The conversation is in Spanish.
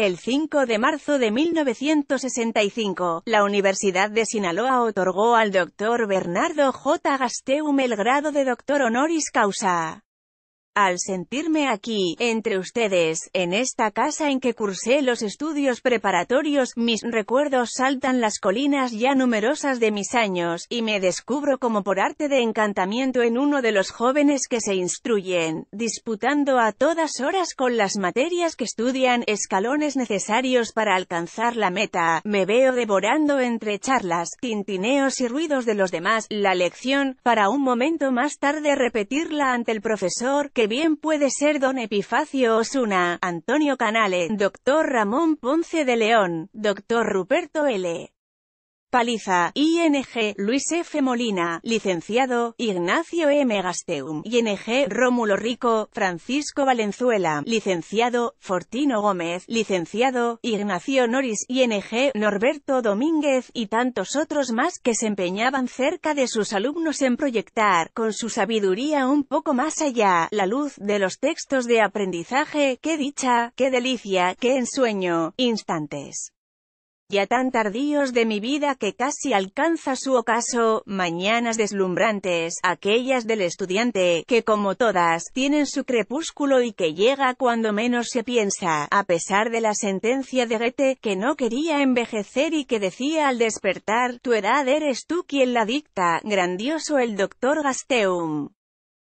El 5 de marzo de 1965, la Universidad de Sinaloa otorgó al doctor Bernardo J. Gasteum el grado de doctor honoris causa. Al sentirme aquí, entre ustedes, en esta casa en que cursé los estudios preparatorios, mis recuerdos saltan las colinas ya numerosas de mis años, y me descubro como por arte de encantamiento en uno de los jóvenes que se instruyen, disputando a todas horas con las materias que estudian escalones necesarios para alcanzar la meta. Me veo devorando entre charlas, tintineos y ruidos de los demás, la lección, para un momento más tarde repetirla ante el profesor, que bien puede ser don Epifacio Osuna, Antonio Canale, doctor Ramón Ponce de León, doctor Ruperto L. Paliza, ING, Luis F. Molina, licenciado, Ignacio M. Gasteum, ING, Rómulo Rico, Francisco Valenzuela, licenciado, Fortino Gómez, licenciado, Ignacio Noris, ING, Norberto Domínguez y tantos otros más que se empeñaban cerca de sus alumnos en proyectar, con su sabiduría un poco más allá, la luz de los textos de aprendizaje, qué dicha, qué delicia, qué ensueño, instantes ya tan tardíos de mi vida que casi alcanza su ocaso, mañanas deslumbrantes, aquellas del estudiante, que como todas, tienen su crepúsculo y que llega cuando menos se piensa, a pesar de la sentencia de Goethe, que no quería envejecer y que decía al despertar, tu edad eres tú quien la dicta, grandioso el doctor Gasteum.